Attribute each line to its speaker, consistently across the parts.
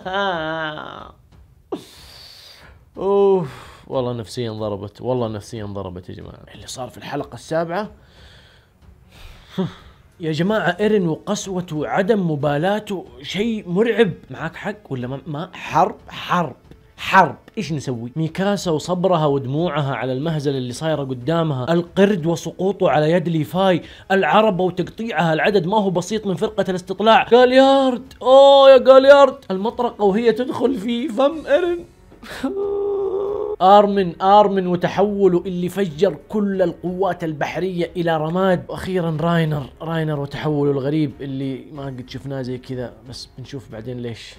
Speaker 1: اوف والله نفسيا ضربت والله نفسيا ضربت يا جماعه اللي صار في الحلقه السابعه يا جماعة إيرن وقسوته وعدم مبالاته شيء مرعب معاك حق ولا ما حرب حرب حرب ايش نسوي ميكاسا وصبرها ودموعها على المهزلة اللي صايرة قدامها القرد وسقوطه على يد ليفاي العربة وتقطيعها العدد ما هو بسيط من فرقة الاستطلاع جاليارد اوه يا جاليارد المطرقة وهي تدخل في فم ارن آرمن آرمن وتحوله اللي فجر كل القوات البحرية إلى رماد وأخيرا راينر راينر وتحوله الغريب اللي ما قد شفناه زي كذا بس بنشوف بعدين ليش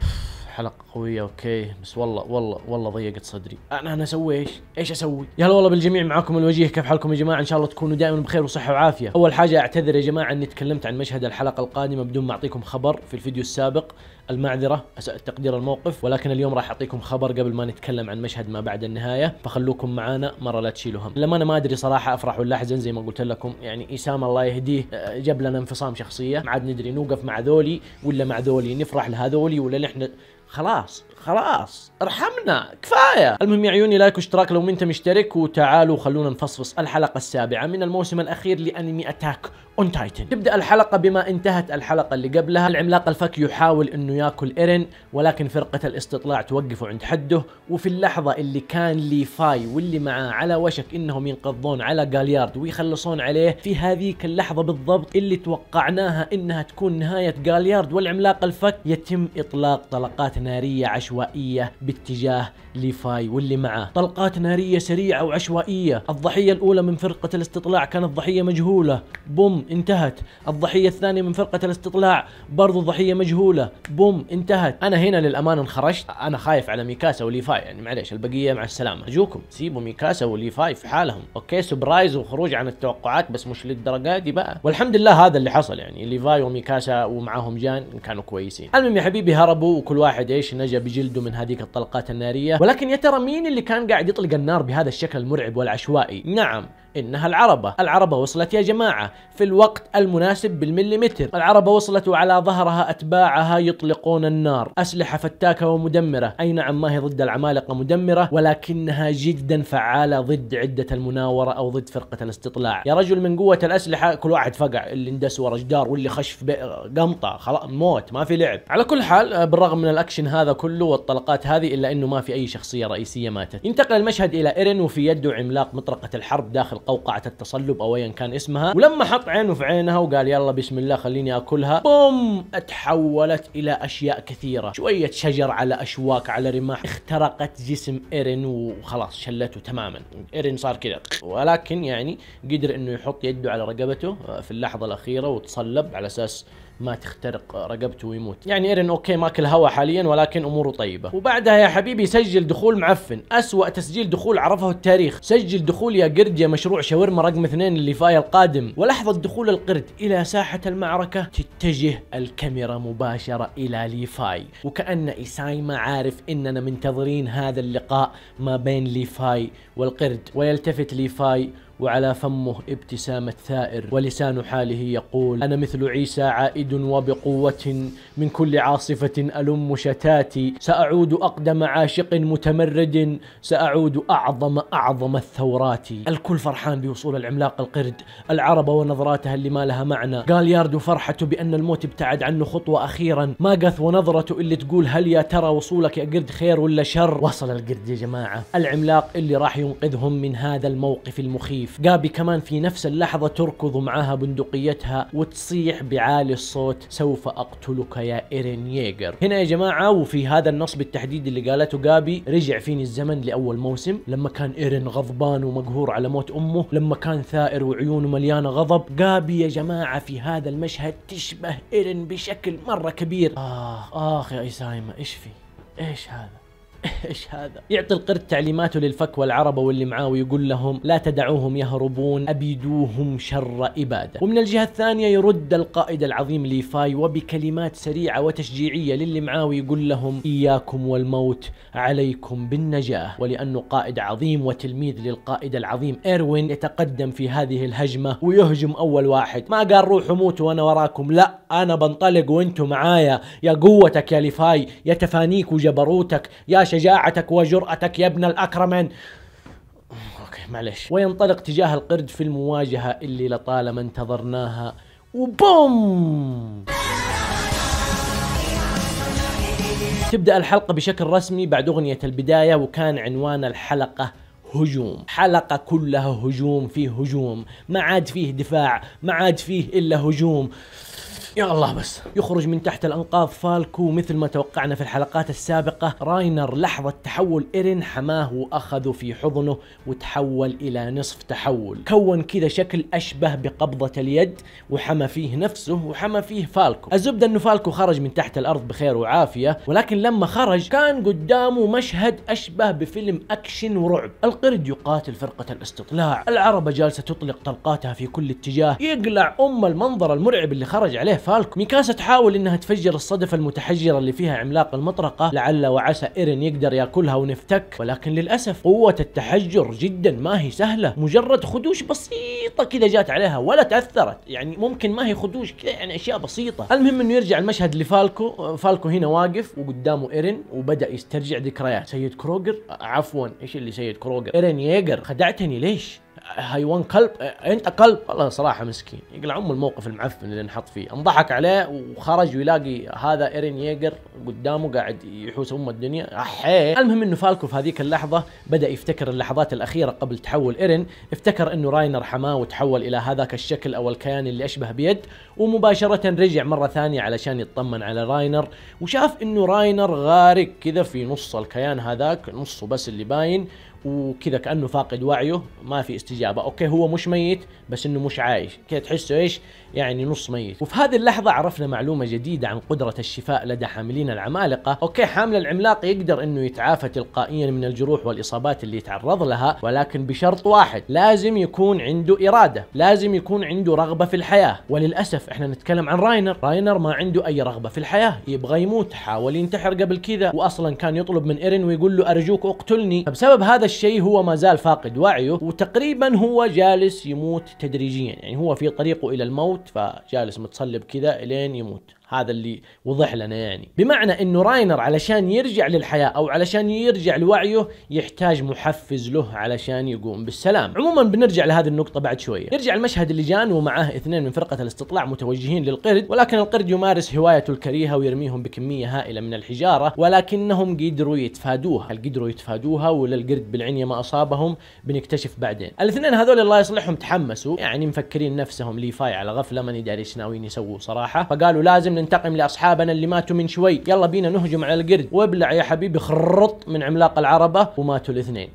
Speaker 1: حلقه قويه اوكي بس والله والله والله ضيقت صدري انا انا اسوي ايش ايش اسوي يا هلا والله بالجميع معاكم الوجيه كيف حالكم يا جماعه ان شاء الله تكونوا دائما بخير وصحه وعافيه اول حاجه اعتذر يا جماعه اني تكلمت عن مشهد الحلقه القادمه بدون ما اعطيكم خبر في الفيديو السابق المعذره اساء تقدير الموقف ولكن اليوم راح اعطيكم خبر قبل ما نتكلم عن مشهد ما بعد النهايه فخلوكم معانا مره لا تشيلوا هم لما انا ما ادري صراحه افرح ولا احزن زي ما قلت لكم يعني اسام الله يهديه جاب لنا انفصام شخصيه ما عاد ندري نوقف مع ذولي ولا مع ذولي نفرح لهذولي ولا نحن خلاص خلاص ارحمنا كفايه المهم يا عيوني لايك واشتراك لو انت مشترك وتعالوا خلونا نفصفص الحلقه السابعه من الموسم الاخير لانمي اتاك اون تايتن تبدا الحلقه بما انتهت الحلقه اللي قبلها العملاق الفك يحاول انه ياكل ايرن ولكن فرقه الاستطلاع توقفه عند حده وفي اللحظه اللي كان ليفاي واللي معاه على وشك انهم ينقضون على جاليارد ويخلصون عليه في هذيك اللحظه بالضبط اللي توقعناها انها تكون نهايه جاليارد والعملاق الفك يتم اطلاق طلقات ناريه عشوائيه عشوائية باتجاه ليفاي واللي معه طلقات نارية سريعة وعشوائية الضحية الأولى من فرقة الاستطلاع كانت ضحية مجهولة بوم انتهت الضحية الثانية من فرقة الاستطلاع برضو ضحية مجهولة بوم انتهت أنا هنا للأمانة انخرجت أنا خايف على ميكاسا وليفاي يعني معليش البقية مع السلامة أرجوكم سيبوا ميكاسا وليفاي في حالهم أوكي سبرايز وخروج عن التوقعات بس مش للدرجة دي بقى والحمد لله هذا اللي حصل يعني ليفاي وميكاسا ومعاهم جان كانوا كويسين المهم يا حبيبي هربوا وكل واحد ايش نجا بجلده من هذيك الطلقات النارية ولكن يا ترى مين اللي كان قاعد يطلق النار بهذا الشكل المرعب والعشوائي نعم إنها العربة العربة وصلت يا جماعة في الوقت المناسب بالمليمتر العربة وصلت وعلى ظهرها أتباعها يطلقون النار أسلحة فتاكة ومدمرة أي نعم ما هي ضد العمالقة مدمرة ولكنها جدا فعالة ضد عدة المناورة أو ضد فرقة الاستطلاع يا رجل من قوة الأسلحة كل واحد فقع اللي اندس ورا جدار واللي خشف قمطة خلاص موت ما في لعب على كل حال بالرغم من الأكشن هذا كله والطلقات هذه إلا أنه ما في أي شخصية رئيسية ماتت ينتقل المشهد إلى إيرين وفي يده عملاق مطرقة الحرب داخل قوقعه التصلب او ايا كان اسمها ولما حط عينه في عينها وقال يلا بسم الله خليني اكلها بوم اتحولت الى اشياء كثيره شويه شجر على اشواك على رماح اخترقت جسم إيرين وخلاص شلته تماما إيرين صار كذا ولكن يعني قدر انه يحط يده على رقبته آه، في اللحظه الاخيره وتصلب على اساس ما تخترق رقبته ويموت يعني ايرن اوكي ماكل هوا حاليا ولكن اموره طيبه وبعدها يا حبيبي سجل دخول معفن اسوا تسجيل دخول عرفه التاريخ سجل دخول يا قرد يا مشروع شاورما رقم اثنين اللي فاي القادم ولحظه دخول القرد الى ساحه المعركه تتجه الكاميرا مباشره الى ليفاي وكان ما عارف اننا منتظرين هذا اللقاء ما بين ليفاي والقرد ويلتفت ليفاي وعلى فمه ابتسامة ثائر ولسان حاله يقول أنا مثل عيسى عائد وبقوة من كل عاصفة ألم شتاتي سأعود أقدم عاشق متمرد سأعود أعظم أعظم الثورات الكل فرحان بوصول العملاق القرد العرب ونظراتها اللي ما لها معنى قال ياردو فرحته بأن الموت ابتعد عنه خطوة أخيرا ما قث ونظرته اللي تقول هل يا ترى وصولك يا قرد خير ولا شر وصل القرد يا جماعة العملاق اللي راح ينقذهم من هذا الموقف المخيف السيف جابي كمان في نفس اللحظة تركض معها بندقيتها وتصيح بعالي الصوت سوف أقتلك يا إيرين ييجر هنا يا جماعة وفي هذا النص بالتحديد اللي قالته جابي رجع فيني الزمن لأول موسم لما كان إيرين غضبان ومقهور على موت أمه لما كان ثائر وعيونه مليانة غضب جابي يا جماعة في هذا المشهد تشبه إيرين بشكل مرة كبير آه آخ آه يا إسايمة إيش في إيش هذا ايش هذا يعطي القرد تعليماته للفك والعربة واللي معاه ويقول لهم لا تدعوهم يهربون أبيدوهم شر إبادة ومن الجهة الثانية يرد القائد العظيم ليفاي وبكلمات سريعة وتشجيعية للي معاه ويقول لهم إياكم والموت عليكم بالنجاة ولأنه قائد عظيم وتلميذ للقائد العظيم إيروين يتقدم في هذه الهجمة ويهجم أول واحد ما قال روحوا موتوا وأنا وراكم لا أنا بنطلق وأنتم معايا يا قوتك يا ليفاي يا تفانيك وجبروتك يا شجاعتك وجرأتك يا ابن الأكرمين اوكي معلش وينطلق تجاه القرد في المواجهة اللي لطالما انتظرناها وبوم تبدأ الحلقة بشكل رسمي بعد أغنية البداية وكان عنوان الحلقة هجوم حلقة كلها هجوم فيه هجوم ما عاد فيه دفاع ما عاد فيه إلا هجوم يا الله بس يخرج من تحت الأنقاض فالكو مثل ما توقعنا في الحلقات السابقة راينر لحظة تحول إيرين حماه وأخذه في حضنه وتحول إلى نصف تحول كون كذا شكل أشبه بقبضة اليد وحمى فيه نفسه وحمى فيه فالكو الزبدة أنه فالكو خرج من تحت الأرض بخير وعافية ولكن لما خرج كان قدامه مشهد أشبه بفيلم أكشن ورعب القرد يقاتل فرقة الاستطلاع العربة جالسة تطلق طلقاتها في كل اتجاه يقلع أم المنظر المرعب اللي خرج عليه فالك ميكاسا تحاول انها تفجر الصدفة المتحجرة اللي فيها عملاق المطرقة لعل وعسى ايرين يقدر ياكلها ونفتك ولكن للأسف قوة التحجر جدا ما هي سهلة مجرد خدوش بسيطة كذا جات عليها ولا تأثرت يعني ممكن ما هي خدوش كذا يعني أشياء بسيطة المهم انه يرجع المشهد لفالكو فالكو هنا واقف وقدامه ايرين وبدأ يسترجع ذكريات سيد كروجر عفوا ايش اللي سيد كروجر ايرين ييجر خدعتني ليش حيوان كلب انت كلب والله صراحه مسكين يقلع ام الموقف المعفن اللي انحط فيه انضحك عليه وخرج ويلاقي هذا ايرين ييجر قدامه قاعد يحوس ام الدنيا احيه المهم انه فالكو في هذيك اللحظه بدا يفتكر اللحظات الاخيره قبل تحول ايرين افتكر انه راينر حماه وتحول الى هذاك الشكل او الكيان اللي اشبه بيد ومباشره رجع مره ثانيه علشان يطمن على راينر وشاف انه راينر غارق كذا في نص الكيان هذاك نصه بس اللي باين وكذا كانه فاقد وعيه ما في استجابه اوكي هو مش ميت بس انه مش عايش كذا تحسه ايش يعني نص ميت وفي هذه اللحظه عرفنا معلومه جديده عن قدره الشفاء لدى حاملين العمالقه اوكي حامل العملاق يقدر انه يتعافى تلقائيا من الجروح والاصابات اللي يتعرض لها ولكن بشرط واحد لازم يكون عنده اراده لازم يكون عنده رغبه في الحياه وللاسف احنا نتكلم عن راينر راينر ما عنده اي رغبه في الحياه يبغى يموت حاول ينتحر قبل كذا واصلا كان يطلب من ايرين ويقول له ارجوك اقتلني فبسبب هذا الشيء هو ما زال فاقد وعيه وتقريبا هو جالس يموت تدريجيا يعني هو في طريقه الى الموت فجالس متصلب كذا الين يموت هذا اللي وضح لنا يعني بمعنى انه راينر علشان يرجع للحياه او علشان يرجع لوعيه يحتاج محفز له علشان يقوم بالسلام عموما بنرجع لهذه النقطه بعد شويه نرجع المشهد اللي جان ومعاه اثنين من فرقه الاستطلاع متوجهين للقرد ولكن القرد يمارس هوايته الكريهه ويرميهم بكميه هائله من الحجاره ولكنهم قدروا يتفادوها هل قدروا يتفادوها ولا القرد بالعنيه ما اصابهم بنكتشف بعدين الاثنين هذول الله يصلحهم تحمسوا يعني مفكرين نفسهم ليفاي على غفله ماني داري ايش ناويين يسووا صراحه فقالوا لازم ننتقم لاصحابنا اللي ماتوا من شوي يلا بينا نهجم على القرد وابلع يا حبيبي خرط من عملاق العربه وماتوا الاثنين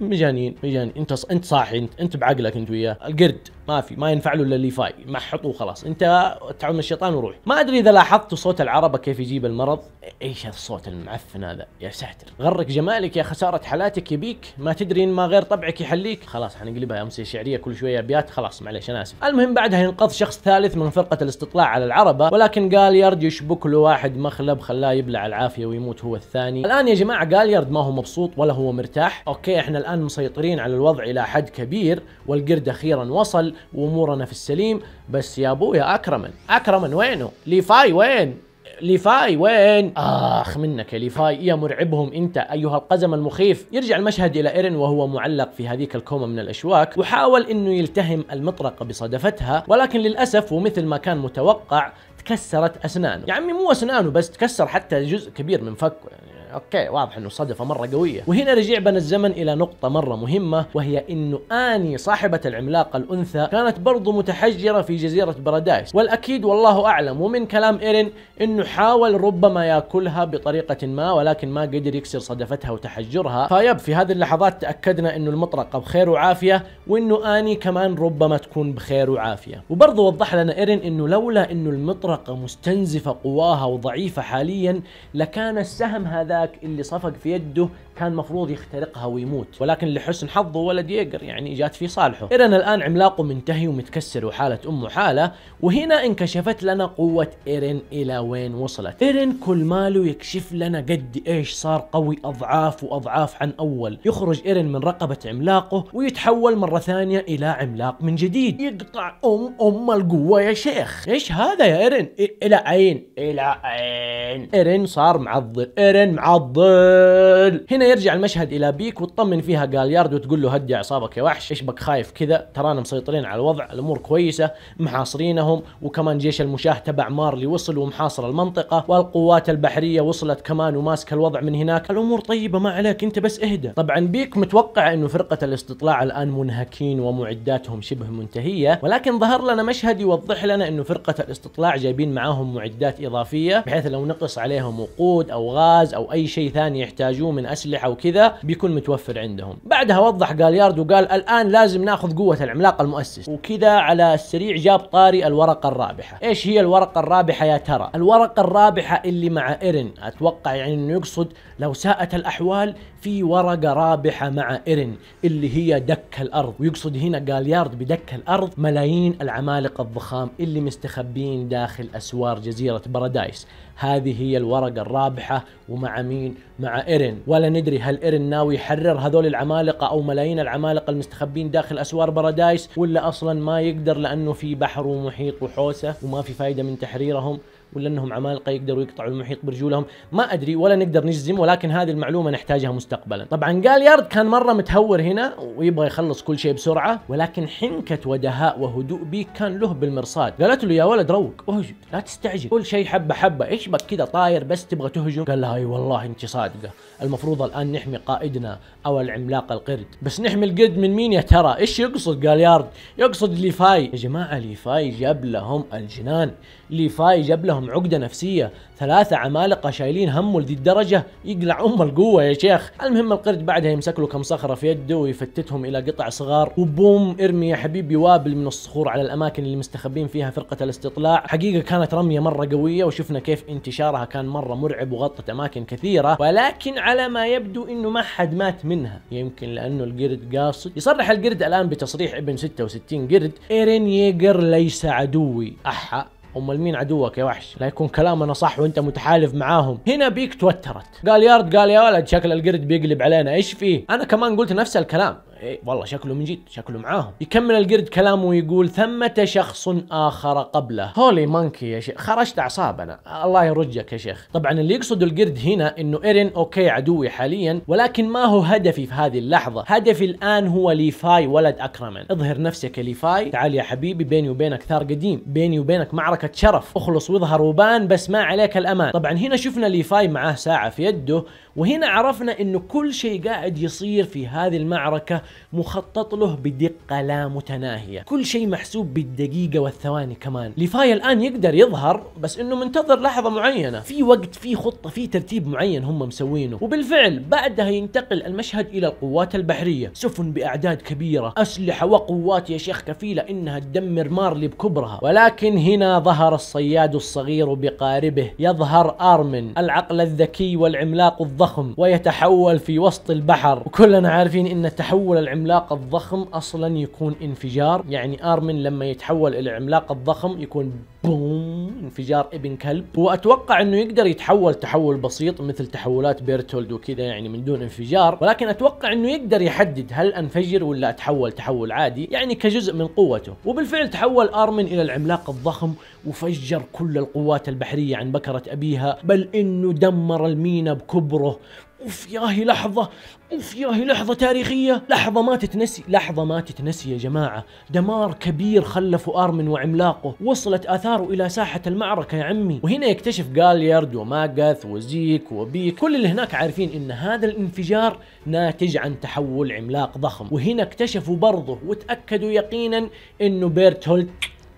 Speaker 1: مجانين مجانين انت انت صاحي انت انت بعقلك انت وياه القرد ما في ما ينفع له الا ليفاي حطوه خلاص انت تعال من الشيطان وروح ما ادري اذا لاحظت صوت العربه كيف يجيب المرض ايش الصوت المعفن هذا يا ساتر غرك جمالك يا خساره حالاتك يبيك ما تدري ان ما غير طبعك يحليك خلاص حنقلبها امس شعريه كل شويه ابيات خلاص معليش انا اسف المهم بعدها ينقذ شخص ثالث من فرقه الاستطلاع على العربه ولكن جاليارد يشبك له واحد مخلب خلاه يبلع العافيه ويموت هو الثاني الان يا جماعه جاليارد ما هو مبسوط ولا هو مرتاح اوكي احنا الان مسيطرين على الوضع الى حد كبير والقرد اخيرا وصل وامورنا في السليم بس يا ابويا اكرمن اكرمن وينه ليفاي وين ليفاي وين؟ اخ منك يا ليفاي يا مرعبهم انت ايها القزم المخيف، يرجع المشهد الى ايرن وهو معلق في هذيك الكومه من الاشواك وحاول انه يلتهم المطرقه بصدفتها ولكن للاسف ومثل ما كان متوقع تكسرت اسنانه، يا عمي مو اسنانه بس تكسر حتى جزء كبير من فكه يعني اوكي واضح انه صدفه مره قويه وهنا رجع بنا الزمن الى نقطه مره مهمه وهي انه اني صاحبه العملاقه الانثى كانت برضو متحجره في جزيره بارادايس والاكيد والله اعلم ومن كلام ايرين انه حاول ربما ياكلها بطريقه ما ولكن ما قدر يكسر صدفتها وتحجرها فيب في هذه اللحظات تاكدنا انه المطرقه بخير وعافيه وانه اني كمان ربما تكون بخير وعافيه وبرضه وضح لنا ايرين انه لولا انه المطرقه مستنزفه قواها وضعيفه حاليا لكان السهم هذا ذاك اللي صفق في يده كان مفروض يخترقها ويموت ولكن لحسن حظه ولد ييجر يعني جات في صالحه إيرن الآن عملاقه منتهي ومتكسر وحالة أمه حالة وهنا انكشفت لنا قوة إيرن إلى وين وصلت إيرن كل ماله يكشف لنا قد إيش صار قوي أضعاف وأضعاف عن أول يخرج إيرن من رقبة عملاقه ويتحول مرة ثانية إلى عملاق من جديد يقطع أم أم القوة يا شيخ إيش هذا يا إيرن إلى عين إلى عين إيرن صار معضل إيرن معضل هنا يرجع المشهد الى بيك وتطمن فيها جالياردو وتقول له هدي اعصابك يا وحش ايش بك خايف كذا ترانا مسيطرين على الوضع الامور كويسه محاصرينهم وكمان جيش المشاه تبع مارلي وصل ومحاصر المنطقه والقوات البحريه وصلت كمان وماسكه الوضع من هناك الامور طيبه ما عليك انت بس اهدى طبعا بيك متوقع انه فرقه الاستطلاع الان منهكين ومعداتهم شبه منتهيه ولكن ظهر لنا مشهد يوضح لنا انه فرقه الاستطلاع جايبين معاهم معدات اضافيه بحيث لو نقص عليهم وقود او غاز او اي شيء ثاني يحتاجوه من اسلحه اسلحه وكذا بيكون متوفر عندهم بعدها وضح جاليارد وقال الان لازم ناخذ قوه العملاق المؤسس وكذا على السريع جاب طاري الورقه الرابحه ايش هي الورقه الرابحه يا ترى الورقه الرابحه اللي مع ايرن اتوقع يعني انه يقصد لو ساءت الاحوال في ورقه رابحه مع ايرن اللي هي دك الارض ويقصد هنا جاليارد بدك الارض ملايين العمالقه الضخام اللي مستخبين داخل اسوار جزيره بارادايس هذه هي الورقة الرابحة ومع مين؟ مع إيرين ولا ندري هل إيرين ناوي يحرر هذول العمالقة أو ملايين العمالقة المستخبين داخل أسوار بارادايس ولا أصلا ما يقدر لأنه في بحر ومحيط وحوسة وما في فايدة من تحريرهم ولا انهم عمالقه يقدروا يقطعوا المحيط برجولهم ما ادري ولا نقدر نجزم ولكن هذه المعلومه نحتاجها مستقبلا طبعا جاليارد كان مره متهور هنا ويبغى يخلص كل شيء بسرعه ولكن حنكه ودهاء وهدوء بيك كان له بالمرصاد قالت له يا ولد روق اهجم لا تستعجل كل شيء حبه حبه ايش بك كذا طاير بس تبغى تهجم قال لها اي والله انت صادقه المفروض الان نحمي قائدنا او العملاق القرد بس نحمي القرد من مين يا ترى ايش يقصد جاليارد يقصد ليفاي يا جماعه ليفاي جاب لهم الجنان ليفاي جاب لهم عندهم عقدة نفسية ثلاثة عمالقة شايلين همه لذي الدرجة يقلع أم القوة يا شيخ المهم القرد بعدها يمسك له كم صخرة في يده ويفتتهم إلى قطع صغار وبوم ارمي يا حبيبي وابل من الصخور على الأماكن اللي مستخبين فيها فرقة الاستطلاع حقيقة كانت رمية مرة قوية وشفنا كيف انتشارها كان مرة مرعب وغطت أماكن كثيرة ولكن على ما يبدو إنه ما حد مات منها يمكن لأنه القرد قاصد يصرح القرد الآن بتصريح ابن 66 قرد إيرين ييجر ليس عدوي أحا امال مين عدوك يا وحش لا يكون كلامنا صح وانت متحالف معاهم هنا بيك توترت قال يارد قال يا ولد شكل القرد بيقلب علينا ايش فيه انا كمان قلت نفس الكلام إيه والله شكله من جد شكله معاهم يكمل القرد كلامه ويقول ثمة شخص آخر قبله هولي مانكي يا شيخ خرجت أعصابنا الله يرجك يا شيخ طبعا اللي يقصد القرد هنا إنه إيرين أوكي عدوي حاليا ولكن ما هو هدفي في هذه اللحظة هدفي الآن هو ليفاي ولد أكرمن اظهر نفسك يا ليفاي تعال يا حبيبي بيني وبينك ثار قديم بيني وبينك معركة شرف اخلص واظهر وبان بس ما عليك الأمان طبعا هنا شفنا ليفاي معاه ساعة في يده وهنا عرفنا إنه كل شيء قاعد يصير في هذه المعركة مخطط له بدقه لا متناهيه كل شيء محسوب بالدقيقه والثواني كمان ليفاي الان يقدر يظهر بس انه منتظر لحظه معينه في وقت في خطه في ترتيب معين هم مسوينه وبالفعل بعدها ينتقل المشهد الى القوات البحريه سفن باعداد كبيره اسلحه وقوات يا شيخ كفيله انها تدمر مارلي بكبرها ولكن هنا ظهر الصياد الصغير بقاربه يظهر ارمن العقل الذكي والعملاق الضخم ويتحول في وسط البحر وكلنا عارفين ان التحول العملاق الضخم اصلا يكون انفجار يعني ارمن لما يتحول الى العملاق الضخم يكون بوم انفجار ابن كلب واتوقع انه يقدر يتحول تحول بسيط مثل تحولات بيرتولد وكذا يعني من دون انفجار ولكن اتوقع انه يقدر يحدد هل انفجر ولا اتحول تحول عادي يعني كجزء من قوته وبالفعل تحول ارمن الى العملاق الضخم وفجر كل القوات البحريه عن بكره ابيها بل انه دمر المينا بكبره اوف ياهي لحظة اوف ياهي لحظة تاريخية لحظة ما تتنسي لحظة ما تتنسي يا جماعة دمار كبير خلفوا ارمن وعملاقه وصلت اثاره الى ساحة المعركة يا عمي وهنا يكتشف جاليارد وماجاث وزيك وبيك كل اللي هناك عارفين ان هذا الانفجار ناتج عن تحول عملاق ضخم وهنا اكتشفوا برضه وتأكدوا يقينا انه بيرتولد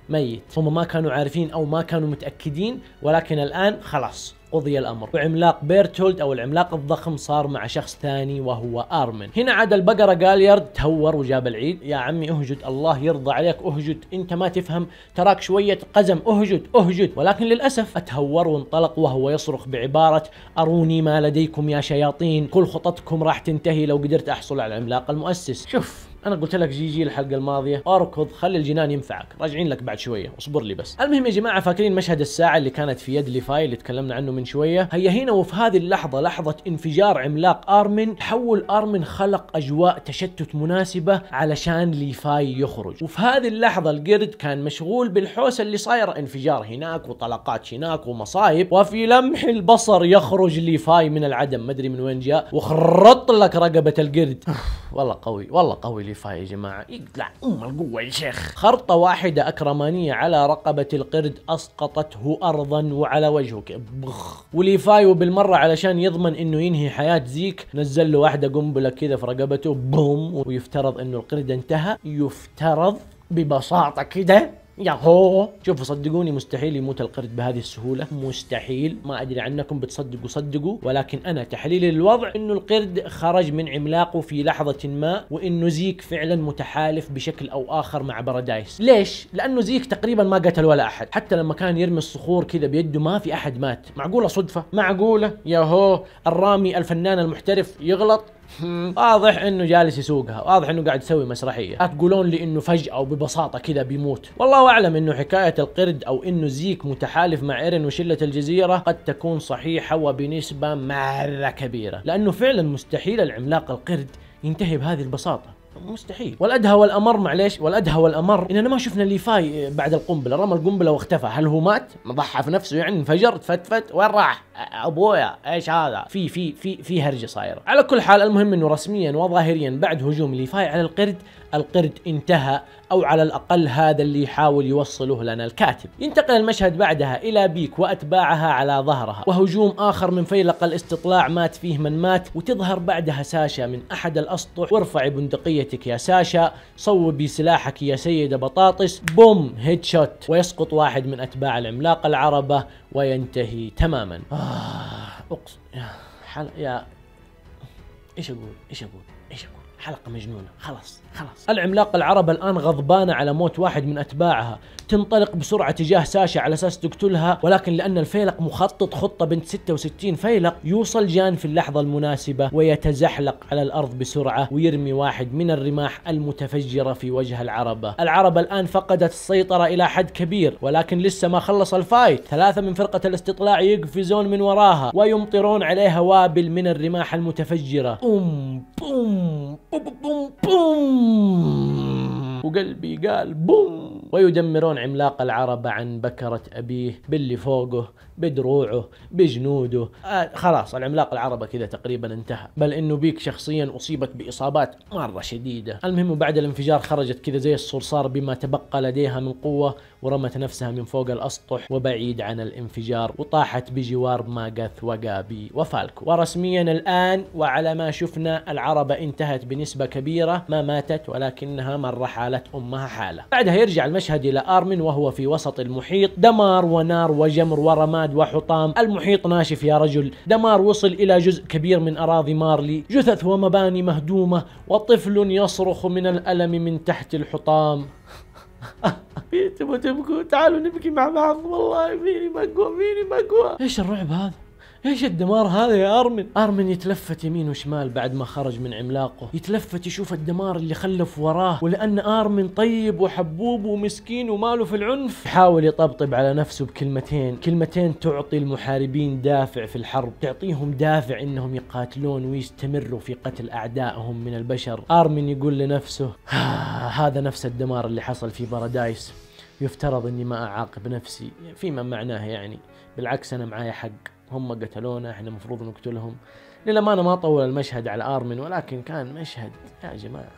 Speaker 1: ميت هم ما كانوا عارفين او ما كانوا متأكدين ولكن الان خلاص قضي الأمر وعملاق بيرتولد أو العملاق الضخم صار مع شخص ثاني وهو أرمن هنا عاد البقرة جاليارد تهور وجاب العيد يا عمي أهجد الله يرضى عليك أهجد أنت ما تفهم تراك شوية قزم أهجد أهجد ولكن للأسف أتهور وانطلق وهو يصرخ بعبارة أروني ما لديكم يا شياطين كل خططكم راح تنتهي لو قدرت أحصل على العملاق المؤسس شوف انا قلت لك جي جي الحلقه الماضيه اركض خلي الجنان ينفعك راجعين لك بعد شويه اصبر لي بس المهم يا جماعه فاكرين مشهد الساعه اللي كانت في يد ليفاي اللي تكلمنا عنه من شويه هي هنا وفي هذه اللحظه لحظه انفجار عملاق ارمن تحول ارمن خلق اجواء تشتت مناسبه علشان ليفاي يخرج وفي هذه اللحظه القرد كان مشغول بالحوسه اللي صايره انفجار هناك وطلقات هناك ومصايب وفي لمح البصر يخرج ليفاي من العدم ما ادري من وين جاء وخرط لك رقبه القرد والله قوي والله قوي يجري يا جماعه يقلع ام القوه يا شيخ خرطه واحده اكرمانيه على رقبه القرد اسقطته ارضا وعلى وجهك بخ وليفاي وبالمره علشان يضمن انه ينهي حياه زيك نزل له واحده قنبله كذا في رقبته بوم ويفترض انه القرد انتهى يفترض ببساطه كده يا هو شوفوا صدقوني مستحيل يموت القرد بهذه السهوله مستحيل ما ادري عنكم بتصدقوا صدقوا ولكن انا تحليلي للوضع انه القرد خرج من عملاقه في لحظه ما وانه زيك فعلا متحالف بشكل او اخر مع بارادايس ليش لانه زيك تقريبا ما قتل ولا احد حتى لما كان يرمي الصخور كذا بيده ما في احد مات معقوله صدفه معقوله يا هو الرامي الفنان المحترف يغلط واضح انه جالس يسوقها واضح انه قاعد يسوي مسرحيه لا تقولون لي انه فجاه وببساطه كذا بيموت والله اعلم انه حكايه القرد او انه زيك متحالف مع ايرن وشله الجزيره قد تكون صحيحه وبنسبه مره كبيره لانه فعلا مستحيل العملاق القرد ينتهي بهذه البساطه مستحيل والادهى والامر معليش والادهى والامر اننا ما شفنا ليفاي بعد القنبله رمى القنبله واختفى هل هو مات ضحى في نفسه يعني انفجر تفتفت وين راح ابويا ايش هذا في في في في هرجه صايره على كل حال المهم انه رسميا وظاهريا بعد هجوم ليفاي على القرد القرد انتهى او على الاقل هذا اللي يحاول يوصله لنا الكاتب ينتقل المشهد بعدها الى بيك واتباعها على ظهرها وهجوم اخر من فيلق الاستطلاع مات فيه من مات وتظهر بعدها ساشا من احد الاسطح وارفع بندقيه عقليتك يا ساشا صوبي سلاحك يا سيدة بطاطس بوم هيد شوت ويسقط واحد من أتباع العملاق العربة وينتهي تماما آه أقص يا حل... يا إيش أقول إيش أقول إيش أقول حلقة مجنونة خلاص خلاص العملاق العرب الآن غضبانة على موت واحد من أتباعها تنطلق بسرعه تجاه ساشا على اساس تقتلها ولكن لان الفيلق مخطط خطه بنت 66 فيلق يوصل جان في اللحظه المناسبه ويتزحلق على الارض بسرعه ويرمي واحد من الرماح المتفجره في وجه العربه، العربه الان فقدت السيطره الى حد كبير ولكن لسه ما خلص الفايت، ثلاثه من فرقه الاستطلاع يقفزون من وراها ويمطرون عليها وابل من الرماح المتفجره، بوم بوم بوم بوم بوم وقلبي قال بوم ويدمرون عملاق العرب عن بكرة أبيه باللي فوقه بدروعه بجنوده آه. آه خلاص العملاق العربي كذا تقريبا انتهى بل انه بيك شخصيا اصيبت باصابات مره شديده المهم بعد الانفجار خرجت كذا زي الصرصار بما تبقى لديها من قوه ورمت نفسها من فوق الاسطح وبعيد عن الانفجار وطاحت بجوار ماغاث وجابي وفالكو ورسميا الان وعلى ما شفنا العربه انتهت بنسبه كبيره ما ماتت ولكنها مره حالت امها حاله بعدها يرجع المشهد الى ارمن وهو في وسط المحيط دمار ونار وجمر ورماد جراد وحطام المحيط ناشف يا رجل دمار وصل إلى جزء كبير من أراضي مارلي جثث ومباني مهدومة وطفل يصرخ من الألم من تحت الحطام تبوا تبكوا تعالوا نبكي مع بعض والله فيني مقوى فيني مقوى ايش الرعب هذا ايش الدمار هذا يا ارمن؟ ارمن يتلفت يمين وشمال بعد ما خرج من عملاقه، يتلفت يشوف الدمار اللي خلف وراه، ولان ارمن طيب وحبوب ومسكين وماله في العنف، يحاول يطبطب على نفسه بكلمتين، كلمتين تعطي المحاربين دافع في الحرب، تعطيهم دافع انهم يقاتلون ويستمروا في قتل اعدائهم من البشر، ارمن يقول لنفسه: آه، هذا نفس الدمار اللي حصل في بارادايس، يفترض اني ما اعاقب نفسي، فيما معناه يعني، بالعكس انا معايا حق. هم قتلونا احنا المفروض نقتلهم للأمانة ما طول المشهد على آرمن ولكن كان مشهد يا جماعة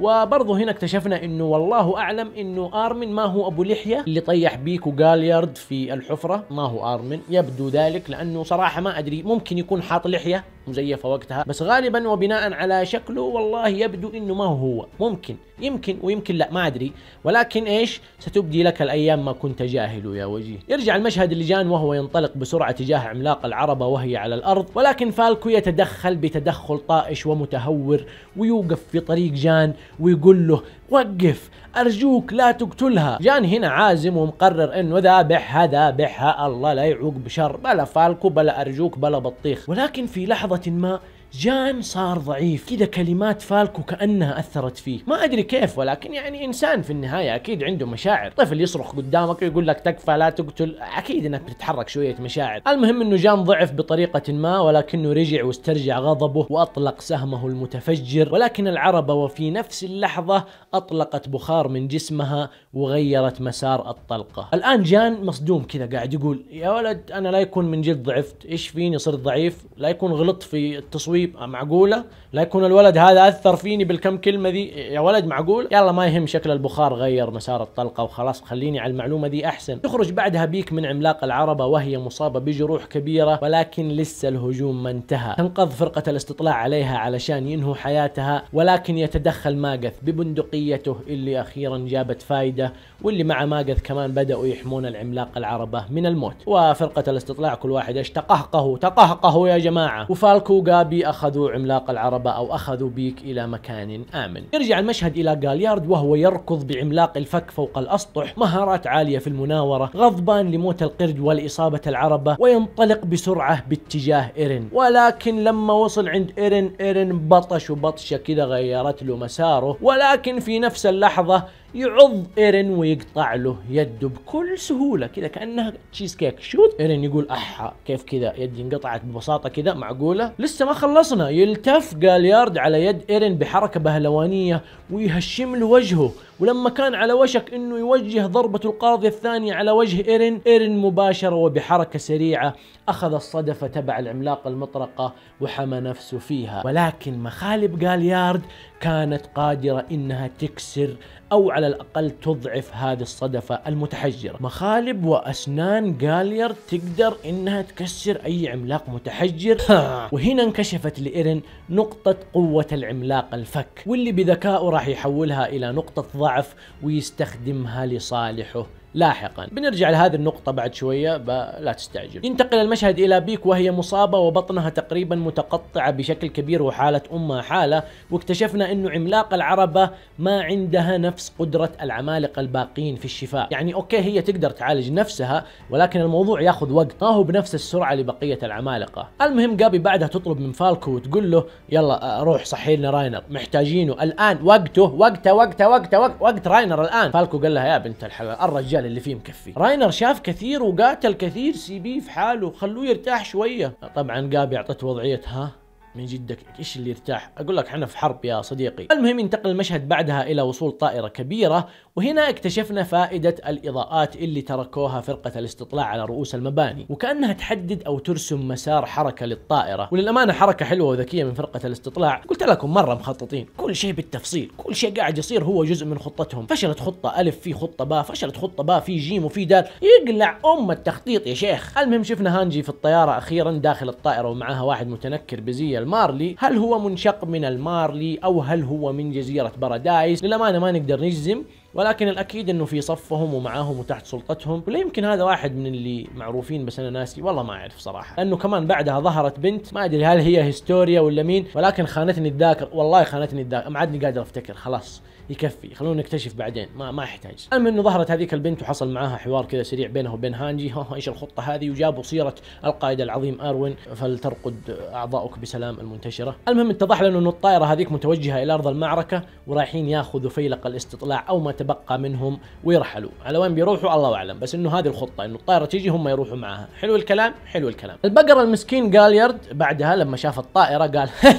Speaker 1: وبرضه هنا اكتشفنا انه والله اعلم انه ارمن ما هو ابو لحيه اللي طيح بيك وجاليارد في الحفره ما هو ارمن يبدو ذلك لانه صراحه ما ادري ممكن يكون حاط لحيه مزيفه وقتها بس غالبا وبناء على شكله والله يبدو انه ما هو ممكن يمكن ويمكن لا ما ادري ولكن ايش ستبدي لك الايام ما كنت جاهل يا وجيه يرجع المشهد لجان وهو ينطلق بسرعه تجاه عملاق العربه وهي على الارض ولكن فالكو يتدخل بتدخل طائش ومتهور ويوقف في طريق جان الإنسان ويقول له وقف أرجوك لا تقتلها جان هنا عازم ومقرر أنه ذابحها ذابحها الله لا يعوق بشر بلا فالكو بلا أرجوك بلا بطيخ ولكن في لحظة ما جان صار ضعيف كذا كلمات فالكو كأنها أثرت فيه ما أدري كيف ولكن يعني إنسان في النهاية أكيد عنده مشاعر طفل يصرخ قدامك ويقول لك تكفى لا تقتل أكيد أنك بتتحرك شوية مشاعر المهم أنه جان ضعف بطريقة ما ولكنه رجع واسترجع غضبه وأطلق سهمه المتفجر ولكن العربة وفي نفس اللحظة أطلقت بخار من جسمها وغيرت مسار الطلقة الآن جان مصدوم كذا قاعد يقول يا ولد أنا لا يكون من جد ضعفت إيش فيني صرت ضعيف لا يكون غلطت في التصوير يبقى آه، معقوله لا يكون الولد هذا اثر فيني بالكم كلمه دي يا ولد معقول يلا ما يهم شكل البخار غير مسار الطلقه وخلاص خليني على المعلومه دي احسن يخرج بعدها بيك من عملاق العربه وهي مصابه بجروح كبيره ولكن لسه الهجوم ما انتهى تنقض فرقه الاستطلاع عليها علشان ينهوا حياتها ولكن يتدخل ماجث ببندقيته اللي اخيرا جابت فايده واللي مع ماجث كمان بداوا يحمون العملاق العربه من الموت وفرقه الاستطلاع كل واحد ايش تقهقه تقهقه يا جماعه وفالكو جابي أخذوا عملاق العربة أو أخذوا بيك إلى مكان آمن يرجع المشهد إلى جاليارد وهو يركض بعملاق الفك فوق الأسطح مهارات عالية في المناورة غضبان لموت القرد والإصابة العربة وينطلق بسرعة باتجاه إيرن ولكن لما وصل عند إيرن إيرن بطش وبطشة كذا غيرت له مساره ولكن في نفس اللحظة يعض ايرن ويقطع له يده بكل سهوله كذا كانها تشيز كيك شوت ايرن يقول احا كيف كذا يدي انقطعت ببساطه كذا معقوله لسه ما خلصنا يلتف جاليارد على يد ايرن بحركه بهلوانيه ويهشم له وجهه ولما كان على وشك انه يوجه ضربة القاضية الثانية على وجه ايرن ايرن مباشرة وبحركة سريعة اخذ الصدفة تبع العملاق المطرقة وحمى نفسه فيها ولكن مخالب جاليارد كانت قادرة انها تكسر او على الاقل تضعف هذه الصدفة المتحجرة مخالب واسنان جاليارد تقدر انها تكسر اي عملاق متحجر وهنا انكشفت لإيرن نقطة قوة العملاق الفك واللي بذكائه راح يحولها الى نقطة ضعف ضعف ويستخدمها لصالحه لاحقا بنرجع لهذه النقطة بعد شوية لا تستعجل ينتقل المشهد إلى بيك وهي مصابة وبطنها تقريبا متقطعة بشكل كبير وحالة أمها حالة واكتشفنا أنه عملاق العربة ما عندها نفس قدرة العمالقة الباقين في الشفاء يعني أوكي هي تقدر تعالج نفسها ولكن الموضوع ياخذ وقت ما هو بنفس السرعة لبقية العمالقة المهم جابي بعدها تطلب من فالكو وتقول له يلا آه، روح صحي لنا راينر محتاجينه الآن وقته وقته وقته وقته وقت, وقت راينر الآن فالكو قال لها يا بنت الحلال الرجال الرجال اللي فيه مكفي راينر شاف كثير وقاتل كثير سي بي في حاله خلوه يرتاح شويه طبعا قابي اعطت وضعيتها من جدك ايش اللي يرتاح اقول لك احنا في حرب يا صديقي المهم ينتقل المشهد بعدها الى وصول طائره كبيره وهنا اكتشفنا فائدة الإضاءات اللي تركوها فرقة الاستطلاع على رؤوس المباني وكأنها تحدد أو ترسم مسار حركة للطائرة وللأمانة حركة حلوة وذكية من فرقة الاستطلاع قلت لكم مرة مخططين كل شيء بالتفصيل كل شيء قاعد يصير هو جزء من خطتهم فشلت خطة ألف في خطة باء فشلت خطة باء في جيم وفي دال يقلع أم التخطيط يا شيخ المهم شفنا هانجي في الطيارة أخيرا داخل الطائرة ومعها واحد متنكر بزي المارلي هل هو منشق من المارلي أو هل هو من جزيرة بارادايس للأمانة ما نقدر نجزم ولكن الاكيد انه في صفهم ومعاهم وتحت سلطتهم ولا يمكن هذا واحد من اللي معروفين بس انا ناسي والله ما اعرف صراحه لانه كمان بعدها ظهرت بنت ما ادري هل هي هيستوريا ولا مين ولكن خانتني الذاكره والله خانتني الذاكره ما عادني قادر افتكر خلاص يكفي خلونا نكتشف بعدين ما ما يحتاج المهم انه ظهرت هذيك البنت وحصل معاها حوار كذا سريع بينها وبين هانجي ها ايش الخطه هذه وجابوا سيره القائد العظيم اروين فلترقد اعضاؤك بسلام المنتشره المهم اتضح لنا انه الطائره هذيك متوجهه الى ارض المعركه ورايحين ياخذوا فيلق الاستطلاع او ما تبقى منهم ويرحلوا على وين بيروحوا الله اعلم بس انه هذه الخطه انه الطائره تيجي هم يروحوا معاها حلو الكلام حلو الكلام البقره المسكين جاليارد بعدها لما شاف الطائره قال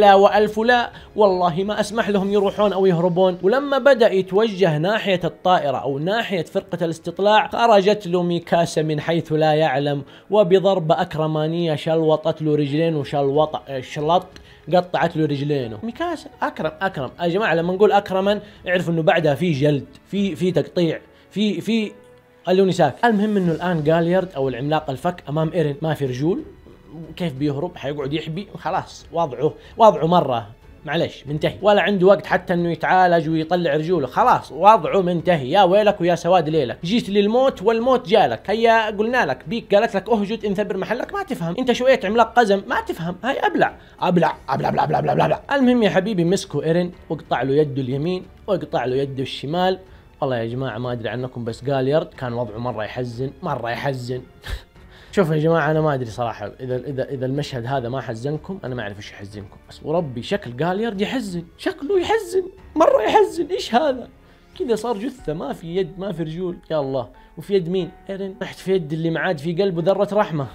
Speaker 1: لا والف لا والله ما اسمح لهم يروحوا يروحون او يهربون ولما بدا يتوجه ناحيه الطائره او ناحيه فرقه الاستطلاع خرجت له ميكاسا من حيث لا يعلم وبضربه اكرمانيه شلوطت له رجلين وشلوط شلط قطعت له رجلينه ميكاسا اكرم اكرم يا جماعه لما نقول اكرما اعرف انه بعدها في جلد في في تقطيع في في خلوني ساكت المهم انه الان جاليارد او العملاق الفك امام ايرن ما في رجول كيف بيهرب حيقعد يحبي خلاص وضعه وضعه مره معلش منتهي ولا عنده وقت حتى انه يتعالج ويطلع رجوله خلاص وضعه منتهي يا ويلك ويا سواد ليلك جيت للموت والموت جالك هيا قلنا لك بيك قالت لك اهجد انثبر محلك ما تفهم انت شوية عملاق قزم ما تفهم هاي ابلع ابلع ابلع ابلع ابلع ابلع, أبلع. المهم يا حبيبي مسكوا ايرن وقطع له يده اليمين وقطع له يده الشمال والله يا جماعه ما ادري عنكم بس جاليارد كان وضعه مره يحزن مره يحزن شوفوا يا جماعه انا ما ادري صراحه اذا اذا اذا المشهد هذا ما حزنكم انا ما اعرف ايش يحزنكم بس وربي شكل جاليارد يحزن شكله يحزن مره يحزن ايش هذا كذا صار جثه ما في يد ما في رجول يا الله وفي يد مين ايرن رحت في يد اللي معاد في قلبه ذره رحمه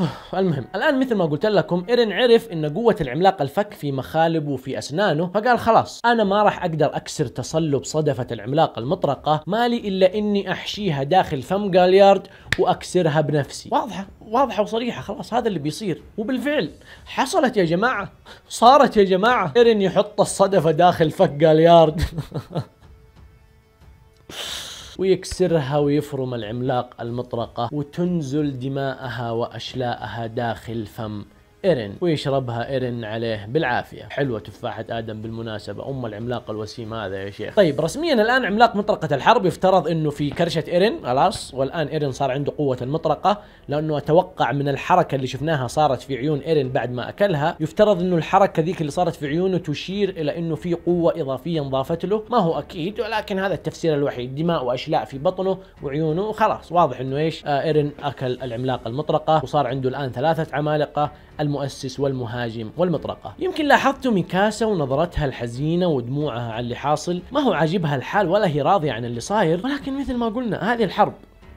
Speaker 1: المهم الان مثل ما قلت لكم ايرن عرف ان قوه العملاق الفك في مخالبه وفي اسنانه فقال خلاص انا ما راح اقدر اكسر تصلب صدفه العملاق المطرقه مالي الا اني احشيها داخل فم جاليارد واكسرها بنفسي واضحه واضحه وصريحه خلاص هذا اللي بيصير وبالفعل حصلت يا جماعه صارت يا جماعه ايرن يحط الصدفه داخل فك جاليارد ويكسرها ويفرم العملاق المطرقة وتنزل دماءها وأشلاءها داخل فم ايرن ويشربها ايرن عليه بالعافيه حلوه تفاحه ادم بالمناسبه ام العملاق الوسيم هذا يا شيخ طيب رسميا الان عملاق مطرقه الحرب يفترض انه في كرشه ايرن خلاص والان ايرن صار عنده قوه المطرقه لانه اتوقع من الحركه اللي شفناها صارت في عيون ايرن بعد ما اكلها يفترض انه الحركه ذيك اللي صارت في عيونه تشير الى انه في قوه اضافيه انضافت له ما هو اكيد ولكن هذا التفسير الوحيد دماء واشلاء في بطنه وعيونه وخلاص واضح انه ايش آه ايرن اكل العملاق المطرقه وصار عنده الان ثلاثه عمالقه المؤسس والمهاجم والمطرقة يمكن لاحظتوا ميكاسا ونظرتها الحزينة ودموعها على اللي حاصل ما هو عاجبها الحال ولا هي راضية عن اللي صاير ولكن مثل ما قلنا هذه الحرب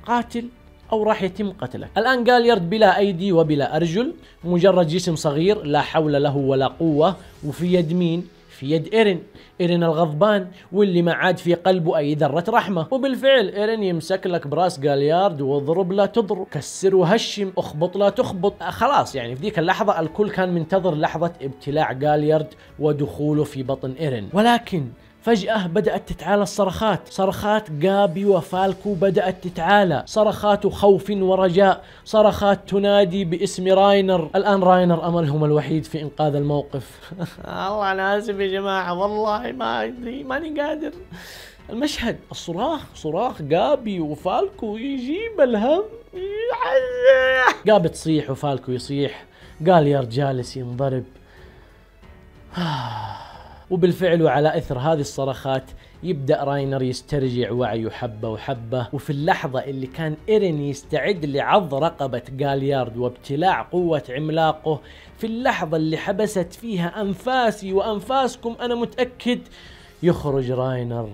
Speaker 1: قاتل او راح يتم قتلك. الان جاليارد بلا ايدي وبلا ارجل، مجرد جسم صغير لا حول له ولا قوه وفي يد مين؟ في يد إيرن إيرن الغضبان واللي ما عاد في قلبه أي ذرة رحمة وبالفعل إيرن يمسك لك براس جاليارد واضرب لا تضرب كسر وهشم اخبط لا تخبط آه، خلاص يعني في ذيك اللحظة الكل كان منتظر لحظة ابتلاع جاليارد ودخوله في بطن إيرن ولكن فجأة بدأت تتعالى الصرخات صرخات جابي وفالكو بدأت تتعالى صرخات خوف ورجاء صرخات تنادي باسم راينر الآن راينر أملهم الوحيد في إنقاذ الموقف الله أنا آسف يا جماعة والله ما أدري ماني قادر المشهد الصراخ صراخ جابي وفالكو يجيب الهم جابي تصيح وفالكو يصيح قال يا رجال ينضرب آه. وبالفعل وعلى اثر هذه الصرخات يبدا راينر يسترجع وعيه حبه وحبه وفي اللحظه اللي كان ايرين يستعد لعض رقبه جاليارد وابتلاع قوه عملاقه في اللحظه اللي حبست فيها انفاسي وانفاسكم انا متاكد يخرج راينر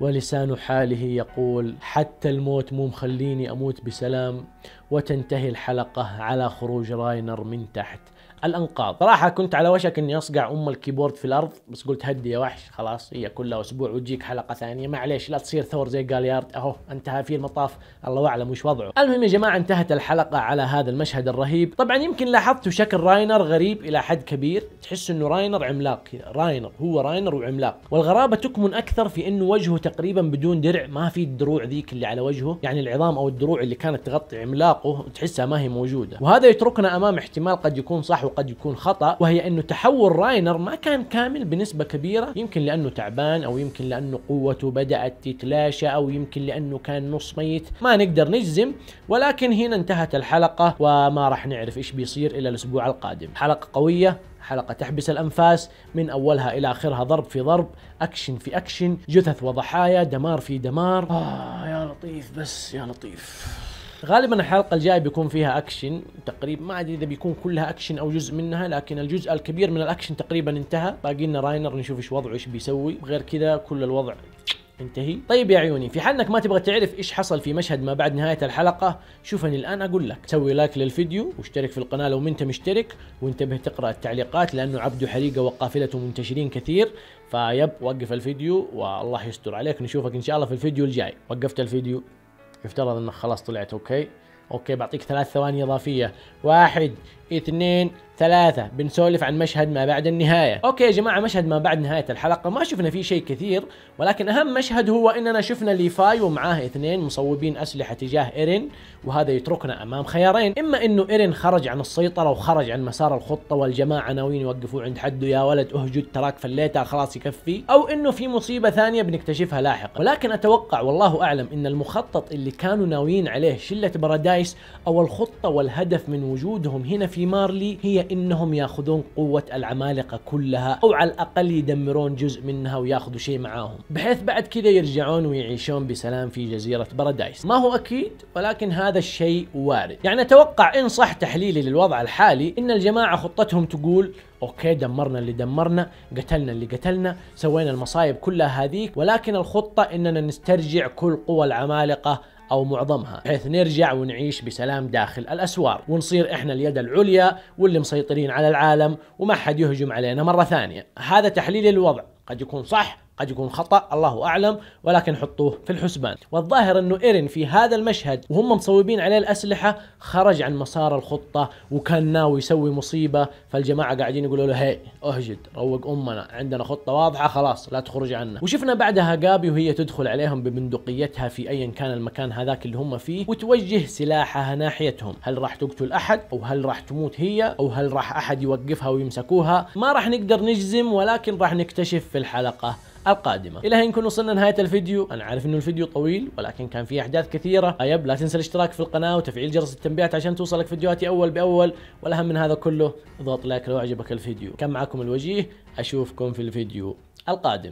Speaker 1: ولسان حاله يقول حتى الموت مو مخليني اموت بسلام وتنتهي الحلقه على خروج راينر من تحت الانقاض صراحه كنت على وشك اني اصقع ام الكيبورد في الارض بس قلت هدي يا وحش خلاص هي كلها اسبوع وتجيك حلقه ثانيه معليش لا تصير ثور زي جاليارد اهو انتهى فيه المطاف الله اعلم وش وضعه المهم يا جماعه انتهت الحلقه على هذا المشهد الرهيب طبعا يمكن لاحظتوا شكل راينر غريب الى حد كبير تحس انه راينر عملاق كذا راينر هو راينر وعملاق والغرابه تكمن اكثر في انه وجهه تقريبا بدون درع ما في الدروع ذيك اللي على وجهه يعني العظام او الدروع اللي كانت تغطي عملاقه تحسها ما هي موجوده وهذا يتركنا امام احتمال قد يكون صح قد يكون خطا وهي انه تحول راينر ما كان كامل بنسبه كبيره يمكن لانه تعبان او يمكن لانه قوته بدات تتلاشى او يمكن لانه كان نص ميت ما نقدر نجزم ولكن هنا انتهت الحلقه وما راح نعرف ايش بيصير الى الاسبوع القادم حلقه قويه حلقة تحبس الأنفاس من أولها إلى آخرها ضرب في ضرب أكشن في أكشن جثث وضحايا دمار في دمار آه يا لطيف بس يا لطيف غالبا الحلقه الجايه بيكون فيها اكشن تقريبا ما ادري اذا بيكون كلها اكشن او جزء منها لكن الجزء الكبير من الاكشن تقريبا انتهى باقي لنا راينر نشوف ايش وضعه ايش بيسوي غير كذا كل الوضع انتهي طيب يا عيوني في حال انك ما تبغى تعرف ايش حصل في مشهد ما بعد نهايه الحلقه شوفني الان اقول لك سوي لايك للفيديو واشترك في القناه لو انت مشترك وانتبه تقرا التعليقات لانه عبده حريقه وقافلته منتشرين كثير فيب وقف الفيديو والله يستر عليك نشوفك ان شاء الله في الفيديو الجاي وقفت الفيديو يفترض انك خلاص طلعت اوكي اوكي بعطيك ثلاث ثواني اضافيه واحد اثنين ثلاثة بنسولف عن مشهد ما بعد النهاية أوكي يا جماعة مشهد ما بعد نهاية الحلقة ما شفنا فيه شيء كثير ولكن أهم مشهد هو أننا شفنا ليفاي ومعاه اثنين مصوبين أسلحة تجاه إيرين وهذا يتركنا أمام خيارين إما أنه إيرين خرج عن السيطرة وخرج عن مسار الخطة والجماعة ناويين يوقفوا عند حده يا ولد أهجد تراك فليتها خلاص يكفي أو أنه في مصيبة ثانية بنكتشفها لاحقا ولكن أتوقع والله أعلم أن المخطط اللي كانوا ناويين عليه شلة بارادايس أو الخطة والهدف من وجودهم هنا في مارلي هي انهم ياخذون قوه العمالقه كلها او على الاقل يدمرون جزء منها وياخذوا شيء معاهم بحيث بعد كذا يرجعون ويعيشون بسلام في جزيره بارادايس ما هو اكيد ولكن هذا الشيء وارد يعني اتوقع ان صح تحليلي للوضع الحالي ان الجماعه خطتهم تقول اوكي دمرنا اللي دمرنا قتلنا اللي قتلنا سوينا المصايب كلها هذيك ولكن الخطه اننا نسترجع كل قوى العمالقه او معظمها بحيث نرجع ونعيش بسلام داخل الاسوار ونصير احنا اليد العليا واللي مسيطرين على العالم وما حد يهجم علينا مره ثانيه هذا تحليل الوضع قد يكون صح قد يكون خطا الله اعلم ولكن حطوه في الحسبان والظاهر انه ايرين في هذا المشهد وهم مصوبين عليه الاسلحه خرج عن مسار الخطه وكان ناوي يسوي مصيبه فالجماعه قاعدين يقولوا له هي اهجد روق امنا عندنا خطه واضحه خلاص لا تخرج عنا وشفنا بعدها جابي وهي تدخل عليهم ببندقيتها في ايا كان المكان هذاك اللي هم فيه وتوجه سلاحها ناحيتهم هل راح تقتل احد او هل راح تموت هي او هل راح احد يوقفها ويمسكوها ما راح نقدر نجزم ولكن راح نكتشف في الحلقه القادمه الى هنا نكون وصلنا نهاية الفيديو انا عارف انه الفيديو طويل ولكن كان فيه احداث كثيره ايب لا تنسى الاشتراك في القناه وتفعيل جرس التنبيهات عشان توصلك فيديوهاتي اول باول والاهم من هذا كله اضغط لايك لو عجبك الفيديو كان معكم الوجيه اشوفكم في الفيديو القادم